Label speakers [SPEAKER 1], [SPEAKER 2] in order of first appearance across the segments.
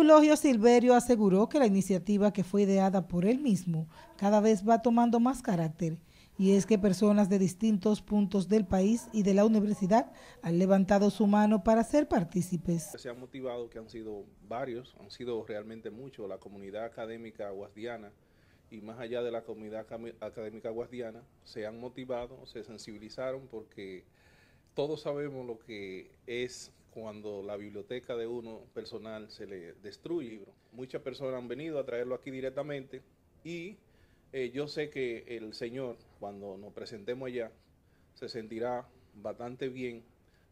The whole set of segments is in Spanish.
[SPEAKER 1] Eulogio Silverio aseguró que la iniciativa que fue ideada por él mismo cada vez va tomando más carácter y es que personas de distintos puntos del país y de la universidad han levantado su mano para ser partícipes.
[SPEAKER 2] Se han motivado que han sido varios, han sido realmente muchos, la comunidad académica guasdiana y más allá de la comunidad académica guasdiana, se han motivado, se sensibilizaron porque todos sabemos lo que es cuando la biblioteca de uno personal se le destruye el libro. Muchas personas han venido a traerlo aquí directamente y eh, yo sé que el Señor, cuando nos presentemos allá, se sentirá bastante bien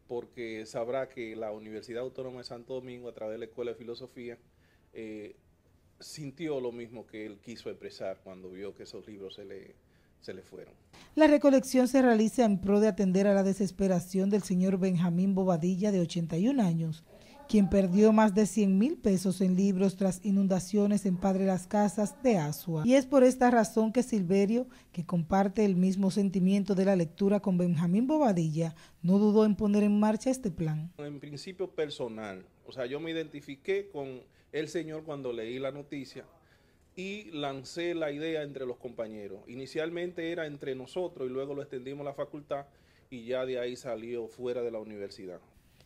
[SPEAKER 2] porque sabrá que la Universidad Autónoma de Santo Domingo, a través de la Escuela de Filosofía, eh, sintió lo mismo que él quiso expresar cuando vio que esos libros se le se le fueron.
[SPEAKER 1] La recolección se realiza en pro de atender a la desesperación del señor Benjamín Bobadilla, de 81 años, quien perdió más de 100 mil pesos en libros tras inundaciones en Padre Las Casas de Asua. Y es por esta razón que Silverio, que comparte el mismo sentimiento de la lectura con Benjamín Bobadilla, no dudó en poner en marcha este plan.
[SPEAKER 2] En principio personal, o sea, yo me identifiqué con el señor cuando leí la noticia y lancé la idea entre los compañeros. Inicialmente era entre nosotros y luego lo extendimos a la facultad y ya de ahí salió fuera de la universidad.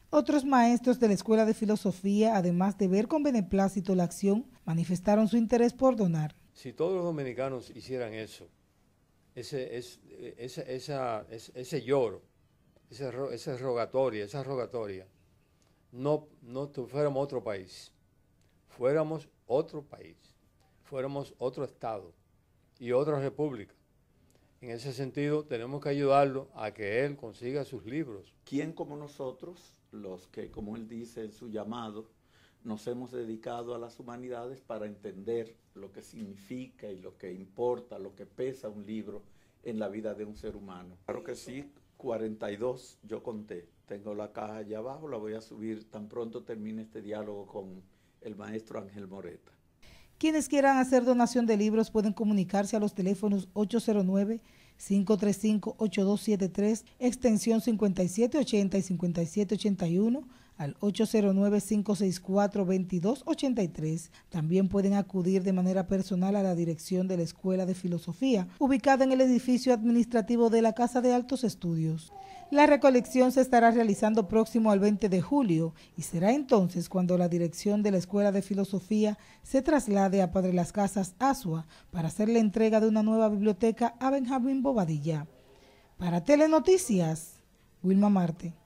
[SPEAKER 1] Otros maestros de la Escuela de Filosofía, además de ver con beneplácito la acción, manifestaron su interés por donar.
[SPEAKER 3] Si todos los dominicanos hicieran eso, ese, ese, ese, lloro, esa rogatoria, esa rogatoria, no, no fuéramos otro país, fuéramos otro país fuéramos otro Estado y otra república. En ese sentido, tenemos que ayudarlo a que él consiga sus libros. ¿Quién como nosotros, los que, como él dice en su llamado, nos hemos dedicado a las humanidades para entender lo que significa y lo que importa, lo que pesa un libro en la vida de un ser humano? Claro que sí, 42 yo conté. Tengo la caja allá abajo, la voy a subir tan pronto termine este diálogo con el maestro Ángel Moreta.
[SPEAKER 1] Quienes quieran hacer donación de libros pueden comunicarse a los teléfonos 809 535-8273, extensión 5780 y 5781, al 809-564-2283. También pueden acudir de manera personal a la dirección de la Escuela de Filosofía, ubicada en el edificio administrativo de la Casa de Altos Estudios. La recolección se estará realizando próximo al 20 de julio y será entonces cuando la dirección de la Escuela de Filosofía se traslade a Padre Las Casas Asua para hacer la entrega de una nueva biblioteca a Benjamín Bobadilla. Para Telenoticias, Wilma Marte.